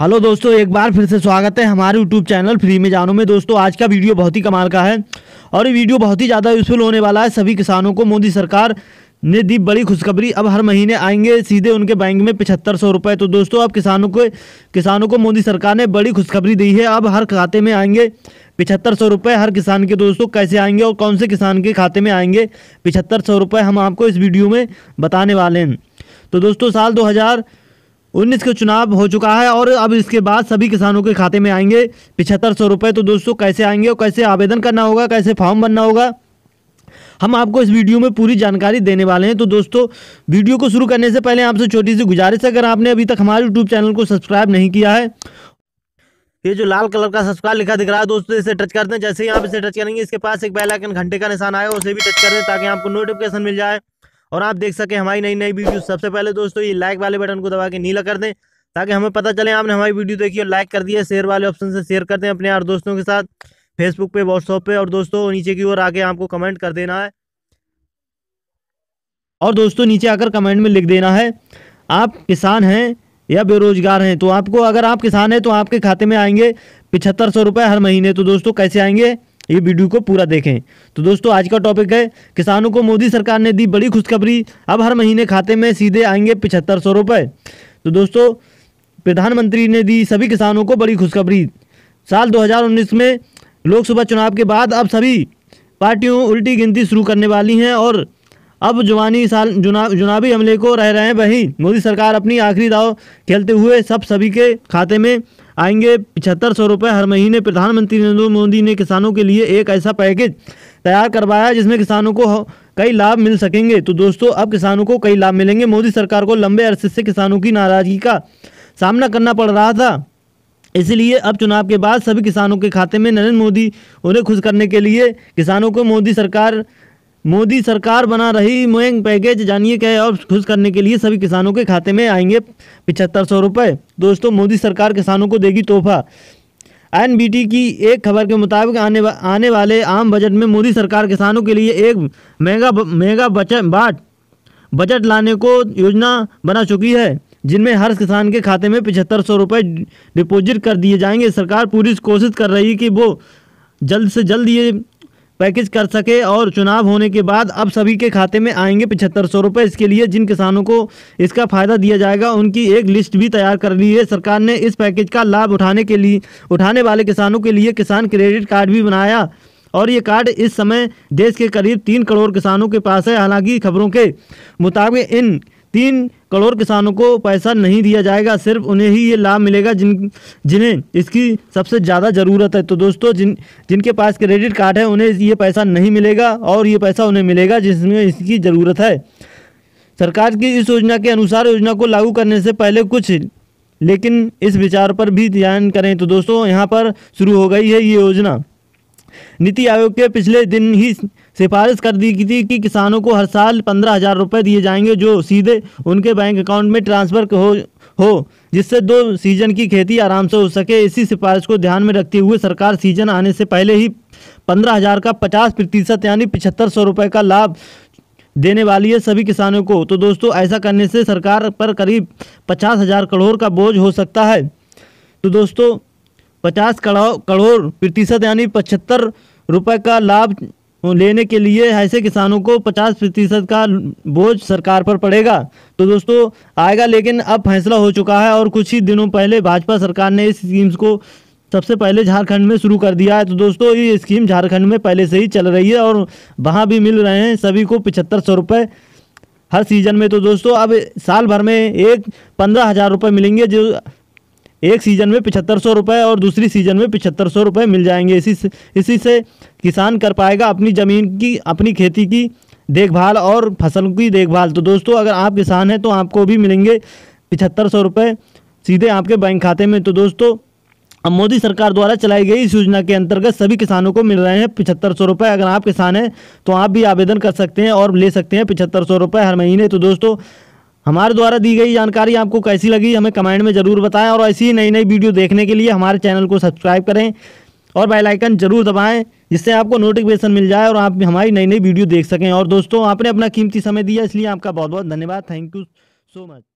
hello दोस्तों एक बार फिर से स्वागत है हमारे यूट्यूब चैनल फ्री में जानो में दोस्तों आज का वीडियो बहुत ही कमाल का है और ये वीडियो बहुत ही ज़्यादा यूज़फुल होने वाला है सभी किसानों को मोदी सरकार ने दी बड़ी खुशखबरी अब हर महीने आएंगे सीधे उनके बैंक में पचहत्तर सौ रुपये तो दोस्तों अब किसानों को किसानों को मोदी सरकार ने बड़ी खुशखबरी दी है अब हर खाते में आएंगे पिछहत्तर सौ रुपये हर किसान के दोस्तों कैसे आएंगे और कौन से किसान के खाते में आएंगे पिछहत्तर सौ रुपये हम आपको इस वीडियो में बताने वाले हैं तो दोस्तों साल दो उन्नीस का चुनाव हो चुका है और अब इसके बाद सभी किसानों के खाते में आएंगे पिछहत्तर सौ रुपये तो दोस्तों कैसे आएंगे और कैसे आवेदन करना होगा कैसे फॉर्म भरना होगा हम आपको इस वीडियो में पूरी जानकारी देने वाले हैं तो दोस्तों वीडियो को शुरू करने से पहले आपसे छोटी सी गुजारिश अगर आपने अभी तक हमारे यूट्यूब चैनल को सब्सक्राइब नहीं किया है ये जो लाल कलर का सब्सक्राइब लिखा दिख रहा है दोस्तों इसे टच करते हैं जैसे ही आप इसे टच करेंगे इसके पास एक बेल आइकन घंटे का निशान आएगा उसे भी टच कर दें ताकि आपको नोटिफिकेशन मिल जाए और आप देख सकें हमारी नई नई वीडियो सबसे पहले दोस्तों ये लाइक वाले बटन को दबा के नीला कर दें ताकि हमें पता चले आपने हमारी वीडियो देखी और लाइक कर दिया शेयर वाले ऑप्शन से शेयर कर दें अपने यार दोस्तों के साथ फेसबुक पे व्हाट्सअप पे और दोस्तों नीचे की ओर आके आपको कमेंट कर देना है और दोस्तों नीचे आकर कमेंट में लिख देना है आप किसान हैं या बेरोजगार हैं तो आपको अगर आप किसान हैं तो आपके खाते में आएंगे पिछहत्तर सौ रुपये हर महीने तो दोस्तों कैसे आएंगे ये वीडियो को पूरा देखें तो दोस्तों आज का टॉपिक है किसानों को मोदी सरकार ने दी बड़ी खुशखबरी अब हर महीने खाते में सीधे आएंगे पिछहत्तर सौ रुपये तो दोस्तों प्रधानमंत्री ने दी सभी किसानों को बड़ी खुशखबरी साल 2019 में लोकसभा चुनाव के बाद अब सभी पार्टियों उल्टी गिनती शुरू करने वाली हैं और अब जवानी साल जुना हमले को रह रहे हैं वहीं मोदी सरकार अपनी आखिरी दाव खेलते हुए सब सभी के खाते में आएंगे पिछहत्तर सौ रुपये हर महीने प्रधानमंत्री नरेंद्र मोदी ने किसानों के लिए एक ऐसा पैकेज तैयार करवाया जिसमें किसानों को कई लाभ मिल सकेंगे तो दोस्तों अब किसानों को कई लाभ मिलेंगे मोदी सरकार को लंबे अरसे से किसानों की नाराज़गी का सामना करना पड़ रहा था इसलिए अब चुनाव के बाद सभी किसानों के खाते में नरेंद्र मोदी उन्हें खुश करने के लिए किसानों को मोदी सरकार मोदी सरकार बना रही मोयंग पैकेज जानिए क्या है और खुश करने के लिए सभी किसानों के खाते में आएंगे पिछहत्तर सौ रुपये दोस्तों मोदी सरकार किसानों को देगी तोहफा एन की एक खबर के मुताबिक आने वा, आने वाले आम बजट में मोदी सरकार किसानों के लिए एक महंगा महंगा बचत बाट बजट लाने को योजना बना चुकी है जिनमें हर किसान के खाते में पिछहत्तर सौ रुपये डिपोजिट कर दिए जाएंगे सरकार पूरी कोशिश कर रही है कि वो जल्द से जल्द ये पैकेज कर सके और चुनाव होने के बाद अब सभी के खाते में आएंगे पिछहत्तर सौ रुपये इसके लिए जिन किसानों को इसका फ़ायदा दिया जाएगा उनकी एक लिस्ट भी तैयार कर ली है सरकार ने इस पैकेज का लाभ उठाने के लिए उठाने वाले किसानों के लिए किसान क्रेडिट कार्ड भी बनाया और ये कार्ड इस समय देश के करीब तीन करोड़ किसानों के पास है हालांकि खबरों के मुताबिक इन तीन करोड़ किसानों को पैसा नहीं दिया जाएगा सिर्फ उन्हें ही ये लाभ मिलेगा जिन जिन्हें इसकी सबसे ज़्यादा ज़रूरत है तो दोस्तों जिन जिनके पास क्रेडिट कार्ड है उन्हें ये पैसा नहीं मिलेगा और ये पैसा उन्हें मिलेगा जिसमें इसकी ज़रूरत है सरकार की इस योजना के अनुसार योजना को लागू करने से पहले कुछ लेकिन इस विचार पर भी ध्यान करें तो दोस्तों यहाँ पर शुरू हो गई है ये योजना नीति आयोग के पिछले दिन ही सिफारिश कर दी थी कि किसानों को हर साल पंद्रह हज़ार रुपये दिए जाएंगे जो सीधे उनके बैंक अकाउंट में ट्रांसफ़र हो हो जिससे दो सीजन की खेती आराम से हो सके इसी सिफारिश को ध्यान में रखते हुए सरकार सीजन आने से पहले ही पंद्रह हज़ार का पचास प्रतिशत यानी पिछहत्तर सौ रुपये का लाभ देने वाली है सभी किसानों को तो दोस्तों ऐसा करने से सरकार पर करीब पचास हज़ार करोड़ का बोझ हो सकता है तो दोस्तों पचास करोड़ प्रतिशत यानी पचहत्तर रुपये का लाभ लेने के लिए ऐसे किसानों को 50 प्रतिशत का बोझ सरकार पर पड़ेगा तो दोस्तों आएगा लेकिन अब फैसला हो चुका है और कुछ ही दिनों पहले भाजपा सरकार ने इस स्कीम्स को सबसे पहले झारखंड में शुरू कर दिया है तो दोस्तों ये स्कीम झारखंड में पहले से ही चल रही है और वहाँ भी मिल रहे हैं सभी को पिछहत्तर सौ रुपये हर सीजन में तो दोस्तों अब साल भर में एक पंद्रह हज़ार रुपये मिलेंगे जो एक सीजन में पिछहत्तर सौ रुपये और दूसरी सीजन में पिछहत्तर सौ रुपये मिल जाएंगे इसी से इसी से किसान कर पाएगा अपनी ज़मीन की अपनी खेती की देखभाल और फसल की देखभाल तो दोस्तों अगर आप किसान हैं तो आपको भी मिलेंगे पिछहत्तर सौ रुपये सीधे आपके बैंक खाते में तो दोस्तों अब मोदी सरकार द्वारा चलाई गई इस योजना के अंतर्गत सभी किसानों को मिल रहे हैं पिछहत्तर सौ रुपये अगर आप किसान हैं तो आप भी आवेदन कर सकते हैं और ले सकते हैं पिछहत्तर सौ रुपये हर महीने तो दोस्तों हमारे द्वारा दी गई जानकारी आपको कैसी लगी हमें कमेंट में ज़रूर बताएं और ऐसी नई नई वीडियो देखने के लिए हमारे चैनल को सब्सक्राइब करें और बेल आइकन जरूर दबाएं जिससे आपको नोटिफिकेशन मिल जाए और आप हमारी नई नई वीडियो देख सकें और दोस्तों आपने अपना कीमती समय दिया इसलिए आपका बहुत बहुत धन्यवाद थैंक यू सो मच